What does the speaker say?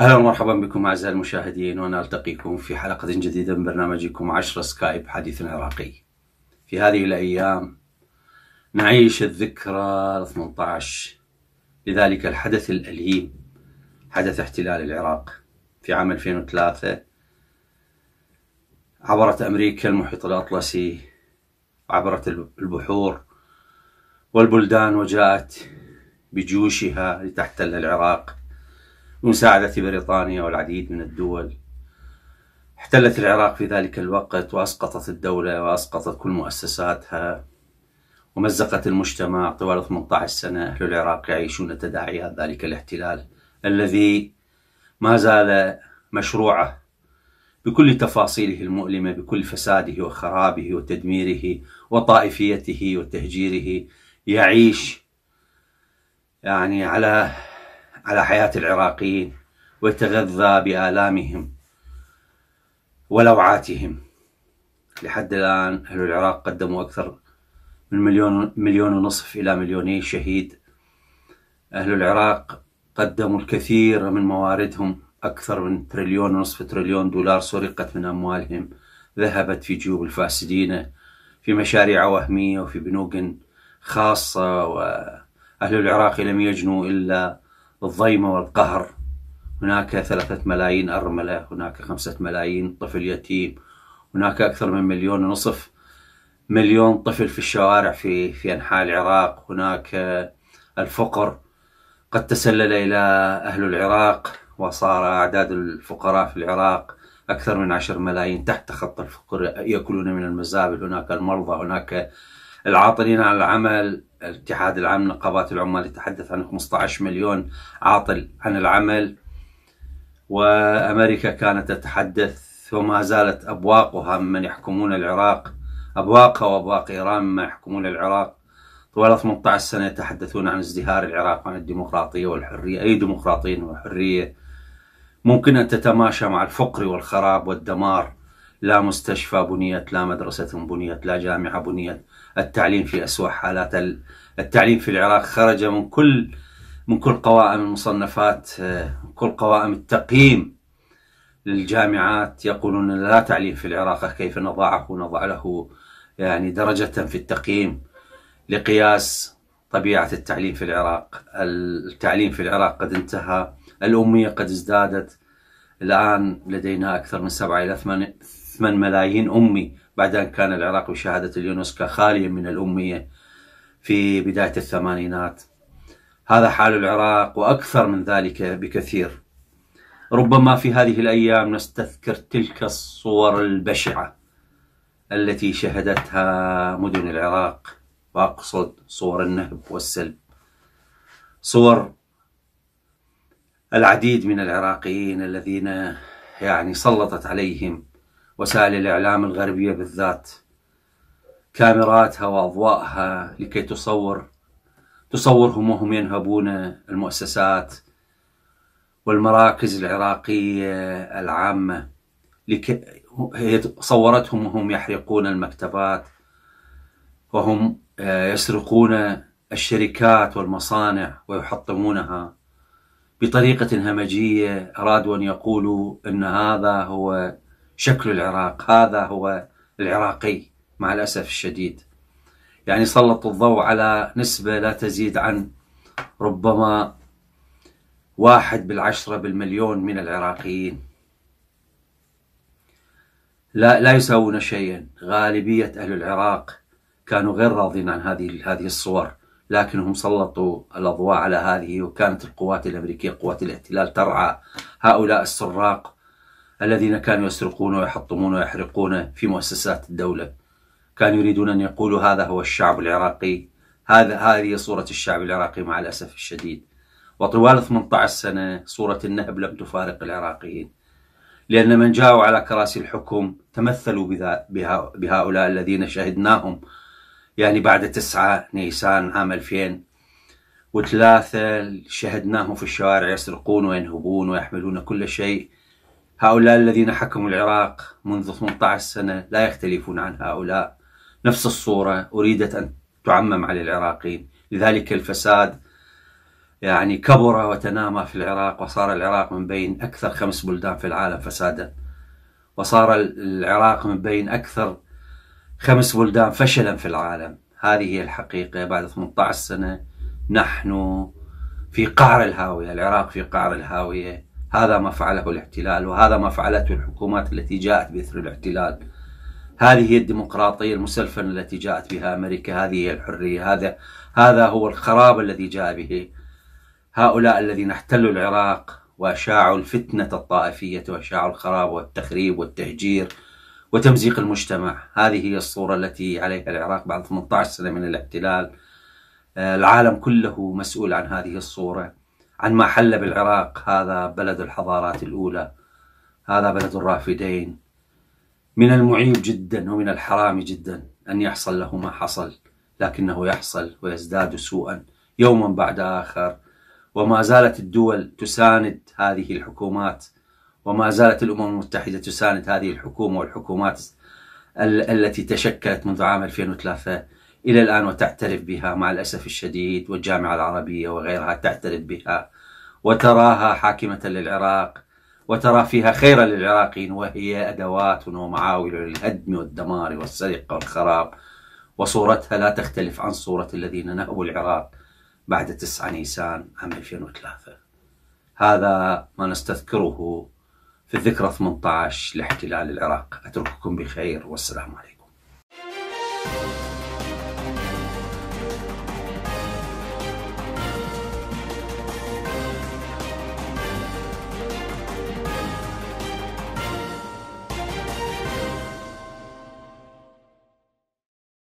اهلا ومرحبا بكم اعزائي المشاهدين ونلتقيكم في حلقه جديده من برنامجكم 10 سكايب حديث عراقي. في هذه الايام نعيش الذكرى 18 لذلك الحدث الاليم حدث احتلال العراق في عام 2003 عبرت امريكا المحيط الاطلسي عبرت البحور والبلدان وجاءت بجيوشها لتحتل العراق بمساعدة بريطانيا والعديد من الدول احتلت العراق في ذلك الوقت وأسقطت الدولة وأسقطت كل مؤسساتها ومزقت المجتمع طوال 18 سنة أهل العراق يعيشون تداعيات ذلك الاحتلال الذي ما زال مشروعه بكل تفاصيله المؤلمة بكل فساده وخرابه وتدميره وطائفيته وتهجيره يعيش يعني على على حياة العراقيين ويتغذى بآلامهم ولوعاتهم لحد الآن أهل العراق قدموا أكثر من مليون مليون ونصف إلى مليوني شهيد أهل العراق قدموا الكثير من مواردهم أكثر من تريليون ونصف تريليون دولار سرقت من أموالهم ذهبت في جيوب الفاسدين في مشاريع وهمية وفي بنوك خاصة وأهل العراق لم يجنوا إلا الضيمة والقهر هناك ثلاثة ملايين أرملة هناك خمسة ملايين طفل يتيم هناك أكثر من مليون ونصف مليون طفل في الشوارع في في أنحاء العراق هناك الفقر قد تسلل إلى أهل العراق وصار أعداد الفقراء في العراق أكثر من عشر ملايين تحت خط الفقر يأكلون من المزابل هناك المرضى هناك العاطلين عن العمل الاتحاد العام نقابات العمال يتحدث عن 15 مليون عاطل عن العمل وأمريكا كانت تتحدث وما زالت أبواقها ممن يحكمون العراق أبواقها وأبواق إيران ما يحكمون العراق طوال 18 سنة يتحدثون عن ازدهار العراق عن الديمقراطية والحرية أي ديمقراطية وحرية ممكن أن تتماشى مع الفقر والخراب والدمار لا مستشفى بنيت لا مدرسة بنيت لا جامعة بنيت التعليم في أسوأ حالات التعليم في العراق خرج من كل من كل قوائم المصنفات آه، من كل قوائم التقييم للجامعات يقولون لا تعليم في العراق كيف نضعه نضع له يعني درجة في التقييم لقياس طبيعة التعليم في العراق التعليم في العراق قد انتهى الأمية قد ازدادت الآن لدينا أكثر من 7 إلى 8 ملايين أمي بعد أن كان العراق بشهادة اليونسكا خاليا من الأمية في بداية الثمانينات هذا حال العراق وأكثر من ذلك بكثير ربما في هذه الأيام نستذكر تلك الصور البشعة التي شهدتها مدن العراق وأقصد صور النهب والسلب صور العديد من العراقيين الذين يعني سلطت عليهم وسائل الإعلام الغربية بالذات كاميراتها وأضواءها لكي تصور تصورهم وهم ينهبون المؤسسات والمراكز العراقية العامة لكي هي صورتهم وهم يحرقون المكتبات وهم آه، يسرقون الشركات والمصانع ويحطمونها بطريقة همجية أرادوا أن يقولوا أن هذا هو شكل العراق هذا هو العراقي مع الأسف الشديد يعني سلط الضوء على نسبة لا تزيد عن ربما واحد بالعشرة بالمليون من العراقيين لا لا يساوون شيئا غالبية أهل العراق كانوا غير راضين عن هذه هذه الصور لكنهم سلطوا الأضواء على هذه وكانت القوات الأمريكية قوات الاحتلال ترعى هؤلاء السراق الذين كانوا يسرقون ويحطمون ويحرقون في مؤسسات الدولة كانوا يريدون أن يقولوا هذا هو الشعب العراقي هذا هذه صورة الشعب العراقي مع الأسف الشديد وطوال 18 سنة صورة النهب لم تفارق العراقيين لأن من جاءوا على كراسي الحكم تمثلوا بهؤلاء الذين شهدناهم يعني بعد 9 نيسان عام 2000 وثلاثة شهدناهم في الشوارع يسرقون وينهبون ويحملون كل شيء هؤلاء الذين حكموا العراق منذ 18 سنة لا يختلفون عن هؤلاء نفس الصورة أريدت أن تعمم على العراقيين لذلك الفساد يعني كبر وتنامى في العراق وصار العراق من بين أكثر خمس بلدان في العالم فسادا وصار العراق من بين أكثر خمس بلدان فشلا في العالم هذه هي الحقيقة بعد 18 سنة نحن في قعر الهاوية العراق في قعر الهاوية هذا ما فعله الاحتلال وهذا ما فعلته الحكومات التي جاءت بإثر الاحتلال هذه هي الديمقراطية المسلفنة التي جاءت بها أمريكا هذه هي الحرية هذا هذا هو الخراب الذي جاء به هؤلاء الذين احتلوا العراق وأشاعوا الفتنة الطائفية وأشاعوا الخراب والتخريب والتهجير وتمزيق المجتمع هذه هي الصورة التي عليها العراق بعد 18 سنة من الاحتلال آه، العالم كله مسؤول عن هذه الصورة عن ما حل بالعراق هذا بلد الحضارات الأولى هذا بلد الرافدين من المعيب جدا ومن الحرام جدا أن يحصل له ما حصل لكنه يحصل ويزداد سوءا يوما بعد آخر وما زالت الدول تساند هذه الحكومات وما زالت الأمم المتحدة تساند هذه الحكومة والحكومات التي تشكلت منذ عام 2003 إلى الآن وتعترف بها مع الأسف الشديد والجامعة العربية وغيرها تعترف بها وتراها حاكمة للعراق وترى فيها خيرا للعراقيين وهي أدوات ومعاول للهدم والدمار والسرقة والخراب وصورتها لا تختلف عن صورة الذين نهبوا العراق بعد 9 نيسان عام 2003 هذا ما نستذكره في الذكرى 18 لاحتلال العراق أترككم بخير والسلام عليكم